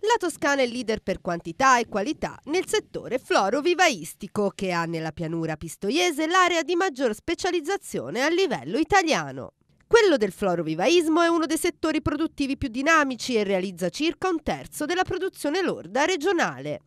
La Toscana è leader per quantità e qualità nel settore floro-vivaistico, che ha nella pianura pistoiese l'area di maggior specializzazione a livello italiano. Quello del florovivaismo è uno dei settori produttivi più dinamici e realizza circa un terzo della produzione lorda regionale.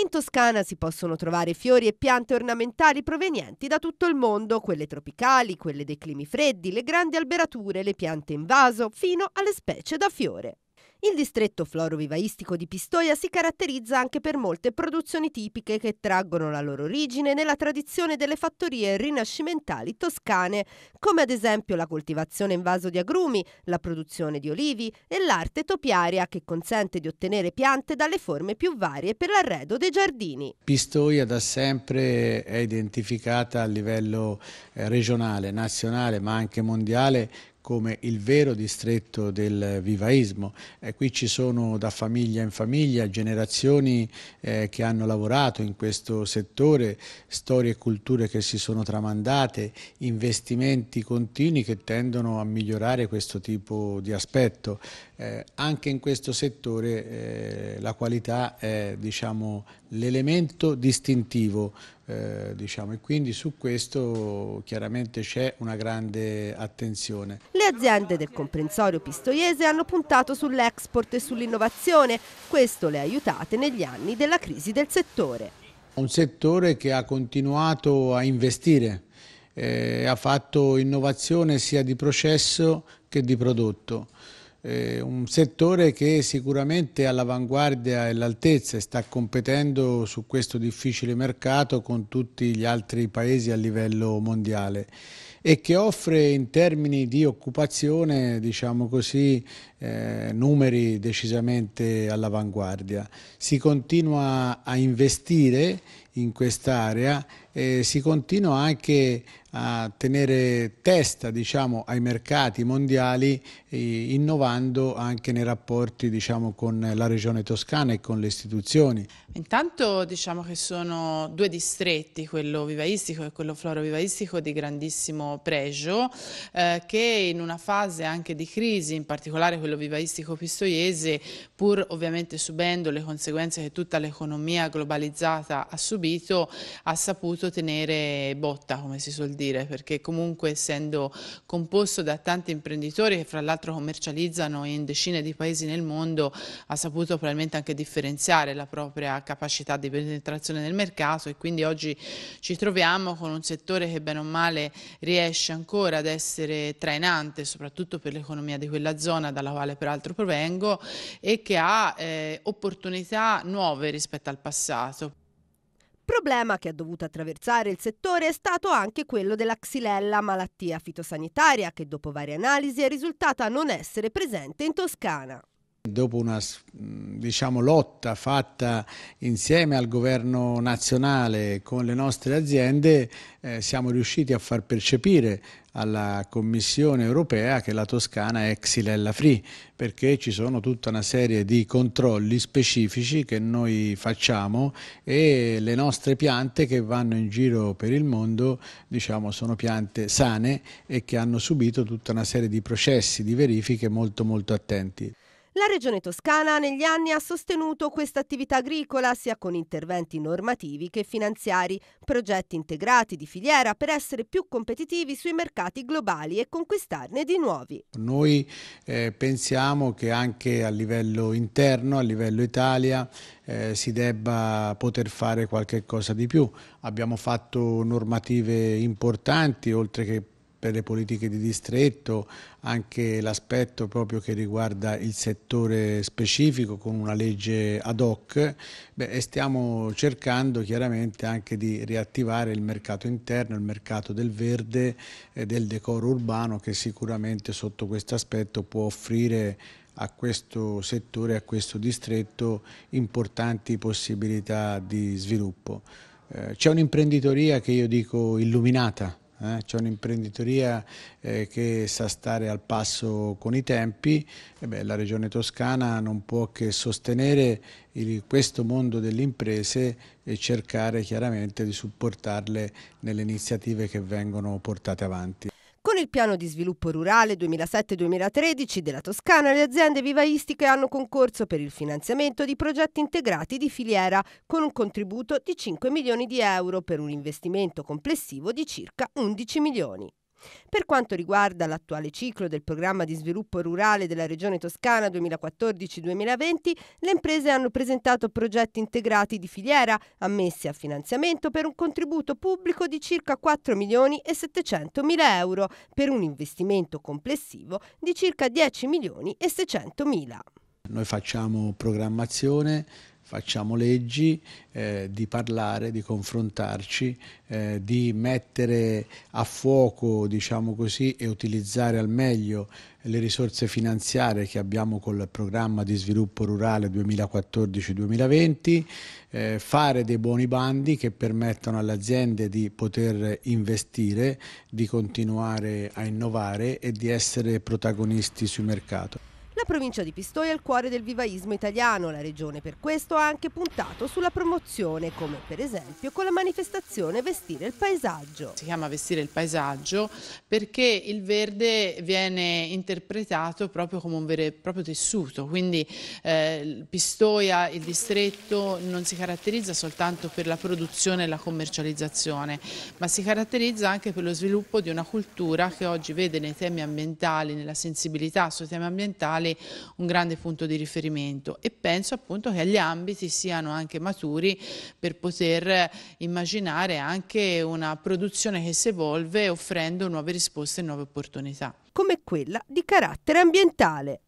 In Toscana si possono trovare fiori e piante ornamentali provenienti da tutto il mondo, quelle tropicali, quelle dei climi freddi, le grandi alberature, le piante in vaso, fino alle specie da fiore. Il distretto florovivaistico di Pistoia si caratterizza anche per molte produzioni tipiche che traggono la loro origine nella tradizione delle fattorie rinascimentali toscane, come ad esempio la coltivazione in vaso di agrumi, la produzione di olivi e l'arte topiaria che consente di ottenere piante dalle forme più varie per l'arredo dei giardini. Pistoia da sempre è identificata a livello eh, regionale, nazionale ma anche mondiale come il vero distretto del vivaismo. Eh, qui ci sono da famiglia in famiglia generazioni eh, che hanno lavorato in questo settore, storie e culture che si sono tramandate, investimenti continui che tendono a migliorare questo tipo di aspetto. Eh, anche in questo settore eh, la qualità è diciamo, l'elemento distintivo eh, diciamo, e quindi su questo chiaramente c'è una grande attenzione. Le aziende del comprensorio pistoiese hanno puntato sull'export e sull'innovazione, questo le ha aiutate negli anni della crisi del settore. Un settore che ha continuato a investire, eh, ha fatto innovazione sia di processo che di prodotto eh, un settore che sicuramente è all'avanguardia e all'altezza e sta competendo su questo difficile mercato con tutti gli altri paesi a livello mondiale e che offre in termini di occupazione, diciamo così, eh, numeri decisamente all'avanguardia. Si continua a investire in quest'area e si continua anche a tenere testa diciamo, ai mercati mondiali eh, innovando anche nei rapporti diciamo, con la regione toscana e con le istituzioni. Intanto diciamo che sono due distretti, quello vivaistico e quello florovivaistico di grandissimo pregio eh, che in una fase anche di crisi, in particolare quello vivaistico pistoiese, pur ovviamente subendo le conseguenze che tutta l'economia globalizzata ha subito, ha saputo tenere botta, come si suol dire dire, perché comunque essendo composto da tanti imprenditori che fra l'altro commercializzano in decine di paesi nel mondo, ha saputo probabilmente anche differenziare la propria capacità di penetrazione nel mercato e quindi oggi ci troviamo con un settore che bene o male riesce ancora ad essere trainante, soprattutto per l'economia di quella zona dalla quale peraltro provengo e che ha eh, opportunità nuove rispetto al passato. Problema che ha dovuto attraversare il settore è stato anche quello della xylella, malattia fitosanitaria che dopo varie analisi è risultata non essere presente in Toscana. Dopo una mm, diciamo, lotta fatta insieme al governo nazionale con le nostre aziende eh, siamo riusciti a far percepire alla Commissione europea che la Toscana è xylella free perché ci sono tutta una serie di controlli specifici che noi facciamo e le nostre piante che vanno in giro per il mondo diciamo, sono piante sane e che hanno subito tutta una serie di processi di verifiche molto molto attenti. La Regione Toscana negli anni ha sostenuto questa attività agricola sia con interventi normativi che finanziari, progetti integrati di filiera per essere più competitivi sui mercati globali e conquistarne di nuovi. Noi eh, pensiamo che anche a livello interno, a livello Italia, eh, si debba poter fare qualche cosa di più. Abbiamo fatto normative importanti, oltre che per le politiche di distretto, anche l'aspetto proprio che riguarda il settore specifico con una legge ad hoc beh, e stiamo cercando chiaramente anche di riattivare il mercato interno, il mercato del verde e del decoro urbano che sicuramente sotto questo aspetto può offrire a questo settore, a questo distretto importanti possibilità di sviluppo. Eh, c'è un'imprenditoria che io dico illuminata, eh? c'è un'imprenditoria eh, che sa stare al passo con i tempi, beh, la regione toscana non può che sostenere il, questo mondo delle imprese e cercare chiaramente di supportarle nelle iniziative che vengono portate avanti il piano di sviluppo rurale 2007-2013 della Toscana, le aziende vivaistiche hanno concorso per il finanziamento di progetti integrati di filiera con un contributo di 5 milioni di euro per un investimento complessivo di circa 11 milioni. Per quanto riguarda l'attuale ciclo del programma di sviluppo rurale della Regione Toscana 2014-2020, le imprese hanno presentato progetti integrati di filiera ammessi a finanziamento per un contributo pubblico di circa 4 milioni e 700 mila euro per un investimento complessivo di circa 10 milioni e 600 mila. Noi facciamo programmazione facciamo leggi, eh, di parlare, di confrontarci, eh, di mettere a fuoco, diciamo così, e utilizzare al meglio le risorse finanziarie che abbiamo col programma di sviluppo rurale 2014-2020, eh, fare dei buoni bandi che permettano alle aziende di poter investire, di continuare a innovare e di essere protagonisti sul mercato. La provincia di Pistoia è il cuore del vivaismo italiano, la regione per questo ha anche puntato sulla promozione, come per esempio con la manifestazione Vestire il paesaggio. Si chiama Vestire il paesaggio perché il verde viene interpretato proprio come un vero e proprio tessuto, quindi eh, Pistoia, il distretto non si caratterizza soltanto per la produzione e la commercializzazione, ma si caratterizza anche per lo sviluppo di una cultura che oggi vede nei temi ambientali, nella sensibilità sui temi ambientali, un grande punto di riferimento e penso appunto che gli ambiti siano anche maturi per poter immaginare anche una produzione che si evolve offrendo nuove risposte e nuove opportunità. Come quella di carattere ambientale.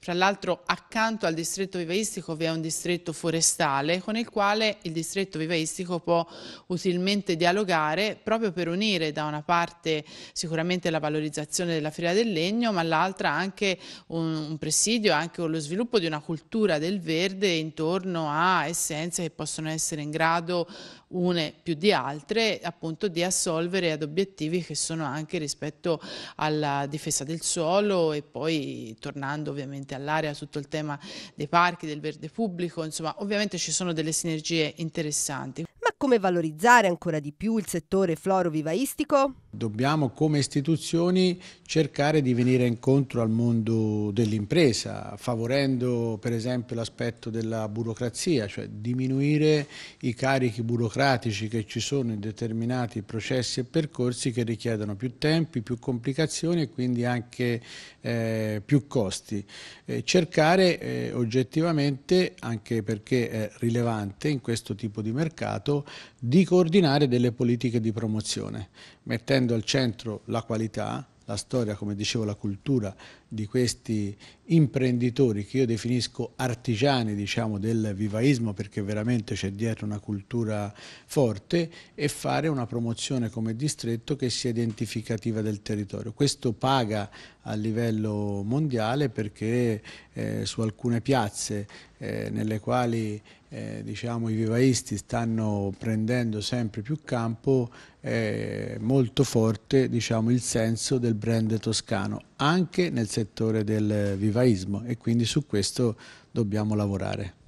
Fra l'altro accanto al distretto vivaistico vi è un distretto forestale con il quale il distretto vivaistico può utilmente dialogare proprio per unire da una parte sicuramente la valorizzazione della fiera del legno ma l'altra anche un, un presidio anche con lo sviluppo di una cultura del verde intorno a essenze che possono essere in grado une più di altre, appunto di assolvere ad obiettivi che sono anche rispetto alla difesa del suolo e poi tornando ovviamente all'area, tutto il tema dei parchi, del verde pubblico, insomma ovviamente ci sono delle sinergie interessanti. Ma come valorizzare ancora di più il settore florovivaistico? Dobbiamo come istituzioni cercare di venire incontro al mondo dell'impresa, favorendo per esempio l'aspetto della burocrazia, cioè diminuire i carichi burocratici che ci sono in determinati processi e percorsi che richiedono più tempi, più complicazioni e quindi anche eh, più costi. Eh, cercare eh, oggettivamente, anche perché è rilevante in questo tipo di mercato, di coordinare delle politiche di promozione, mettendo mettendo al centro la qualità, la storia, come dicevo, la cultura, di questi imprenditori che io definisco artigiani diciamo, del vivaismo perché veramente c'è dietro una cultura forte e fare una promozione come distretto che sia identificativa del territorio. Questo paga a livello mondiale perché eh, su alcune piazze eh, nelle quali eh, diciamo, i vivaisti stanno prendendo sempre più campo è molto forte diciamo, il senso del brand toscano anche nel settore del vivaismo e quindi su questo dobbiamo lavorare.